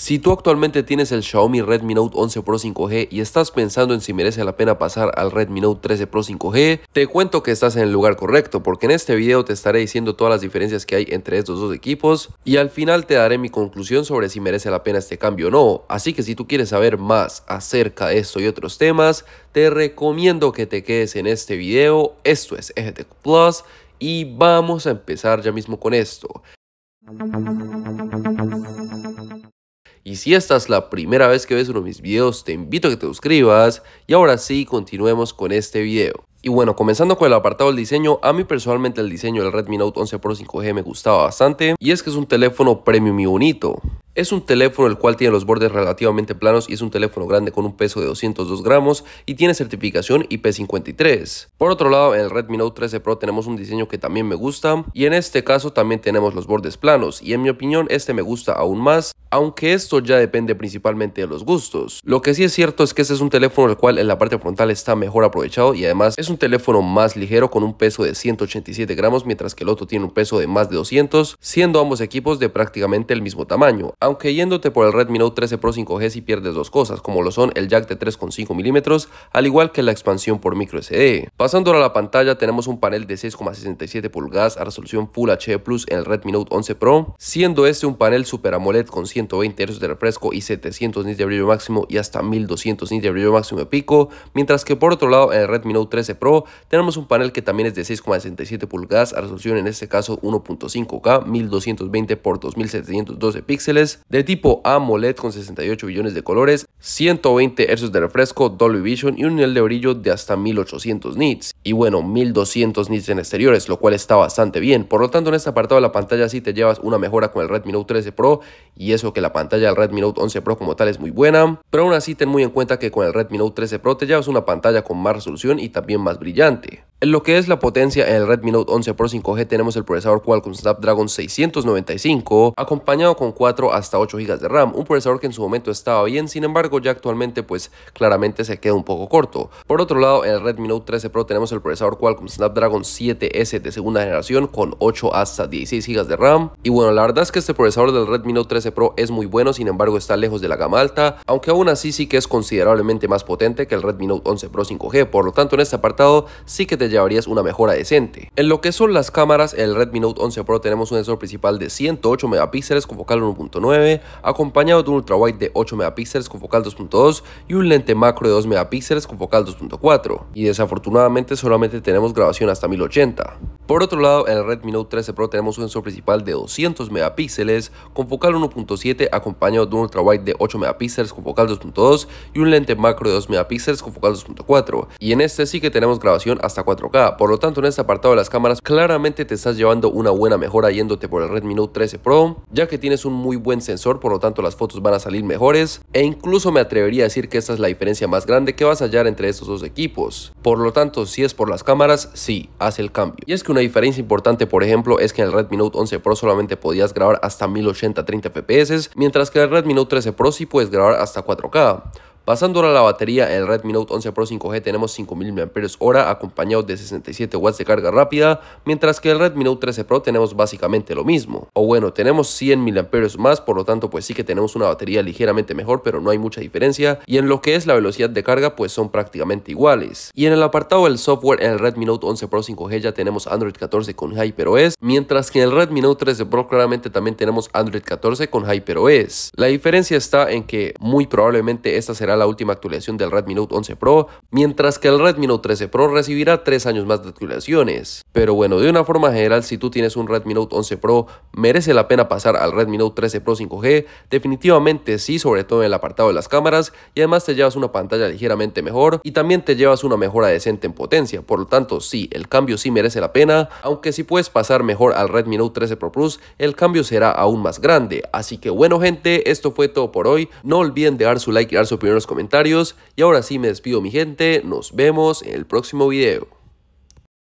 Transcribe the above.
Si tú actualmente tienes el Xiaomi Redmi Note 11 Pro 5G y estás pensando en si merece la pena pasar al Redmi Note 13 Pro 5G, te cuento que estás en el lugar correcto porque en este video te estaré diciendo todas las diferencias que hay entre estos dos equipos y al final te daré mi conclusión sobre si merece la pena este cambio o no. Así que si tú quieres saber más acerca de esto y otros temas, te recomiendo que te quedes en este video. Esto es EGTEC Plus y vamos a empezar ya mismo con esto. Y si esta es la primera vez que ves uno de mis videos, te invito a que te suscribas. Y ahora sí, continuemos con este video. Y bueno, comenzando con el apartado del diseño, a mí personalmente el diseño del Redmi Note 11 Pro 5G me gustaba bastante y es que es un teléfono premium y bonito. Es un teléfono el cual tiene los bordes relativamente planos y es un teléfono grande con un peso de 202 gramos y tiene certificación IP53. Por otro lado, en el Redmi Note 13 Pro tenemos un diseño que también me gusta y en este caso también tenemos los bordes planos y en mi opinión este me gusta aún más, aunque esto ya depende principalmente de los gustos. Lo que sí es cierto es que este es un teléfono el cual en la parte frontal está mejor aprovechado y además es un teléfono más ligero con un peso de 187 gramos mientras que el otro tiene un peso de más de 200, siendo ambos equipos de prácticamente el mismo tamaño aunque yéndote por el Redmi Note 13 Pro 5G si pierdes dos cosas, como lo son el jack de 3.5 milímetros al igual que la expansión por micro SD Pasando a la pantalla, tenemos un panel de 6,67 pulgadas a resolución Full HD Plus en el Redmi Note 11 Pro, siendo este un panel Super AMOLED con 120 Hz de refresco y 700 nits de brillo máximo y hasta 1200 nits de brillo máximo de pico, mientras que por otro lado en el Redmi Note 13 Pro tenemos un panel que también es de 6,67 pulgadas a resolución en este caso 1.5K 1220 x 2712 píxeles de tipo AMOLED con 68 billones de colores, 120 Hz de refresco, Dolby Vision y un nivel de brillo de hasta 1800 nits y bueno 1200 nits en exteriores, lo cual está bastante bien. Por lo tanto en este apartado de la pantalla sí te llevas una mejora con el Redmi Note 13 Pro y eso que la pantalla del Redmi Note 11 Pro como tal es muy buena, pero aún así ten muy en cuenta que con el Redmi Note 13 Pro te llevas una pantalla con más resolución y también más brillante. En lo que es la potencia en el Redmi Note 11 Pro 5G tenemos el procesador Qualcomm Snapdragon 695 acompañado con 4 hasta 8 GB de RAM, un procesador que en su momento estaba bien, sin embargo ya actualmente pues claramente se queda un poco corto. Por otro lado, en el Redmi Note 13 Pro tenemos el procesador Qualcomm Snapdragon 7S de segunda generación con 8 hasta 16 GB de RAM. Y bueno, la verdad es que este procesador del Redmi Note 13 Pro es muy bueno, sin embargo está lejos de la gama alta, aunque aún así sí que es considerablemente más potente que el Redmi Note 11 Pro 5G, por lo tanto en este apartado sí que te llevarías una mejora decente. En lo que son las cámaras, en el Redmi Note 11 Pro tenemos un sensor principal de 108 megapíxeles con focal 1.9 acompañado de un ultrawide de 8 megapíxeles con focal 2.2 y un lente macro de 2 megapíxeles con focal 2.4, y desafortunadamente solamente tenemos grabación hasta 1080. Por otro lado, en el Redmi Note 13 Pro tenemos un sensor principal de 200 megapíxeles con focal 1.7 acompañado de un ultrawide de 8 megapíxeles con focal 2.2 y un lente macro de 2 megapíxeles con focal 2.4. Y en este sí que tenemos grabación hasta 4K, por lo tanto en este apartado de las cámaras claramente te estás llevando una buena mejora yéndote por el Redmi Note 13 Pro, ya que tienes un muy buen sensor, por lo tanto las fotos van a salir mejores. E incluso me atrevería a decir que esta es la diferencia más grande que vas a hallar entre estos dos equipos. Por lo tanto, si es por las cámaras, sí, hace el cambio. Y es que una diferencia importante, por ejemplo, es que en el Redmi Note 11 Pro solamente podías grabar hasta 1080 30 fps, mientras que en el Redmi Note 13 Pro sí puedes grabar hasta 4K. Pasando a la batería, el Redmi Note 11 Pro 5G tenemos 5000 mAh acompañados de 67 watts de carga rápida, mientras que el Redmi Note 13 Pro tenemos básicamente lo mismo. O bueno, tenemos 100 mAh más, por lo tanto pues sí que tenemos una batería ligeramente mejor, pero no hay mucha diferencia. Y en lo que es la velocidad de carga pues son prácticamente iguales. Y en el apartado del software, en el Redmi Note 11 Pro 5G ya tenemos Android 14 con HyperOS, mientras que en el Redmi Note 13 Pro claramente también tenemos Android 14 con HyperOS. La diferencia está en que muy probablemente esta será la última actualización del Redmi Note 11 Pro, mientras que el Redmi Note 13 Pro recibirá 3 años más de actualizaciones. Pero bueno, de una forma general, si tú tienes un Redmi Note 11 Pro, merece la pena pasar al Redmi Note 13 Pro 5G, definitivamente sí, sobre todo en el apartado de las cámaras, y además te llevas una pantalla ligeramente mejor y también te llevas una mejora decente en potencia, por lo tanto sí, el cambio sí merece la pena, aunque si puedes pasar mejor al Redmi Note 13 Pro Plus, el cambio será aún más grande. Así que bueno gente, esto fue todo por hoy, no olviden dejar su like y dar su opinión comentarios. Y ahora sí me despido mi gente, nos vemos en el próximo video.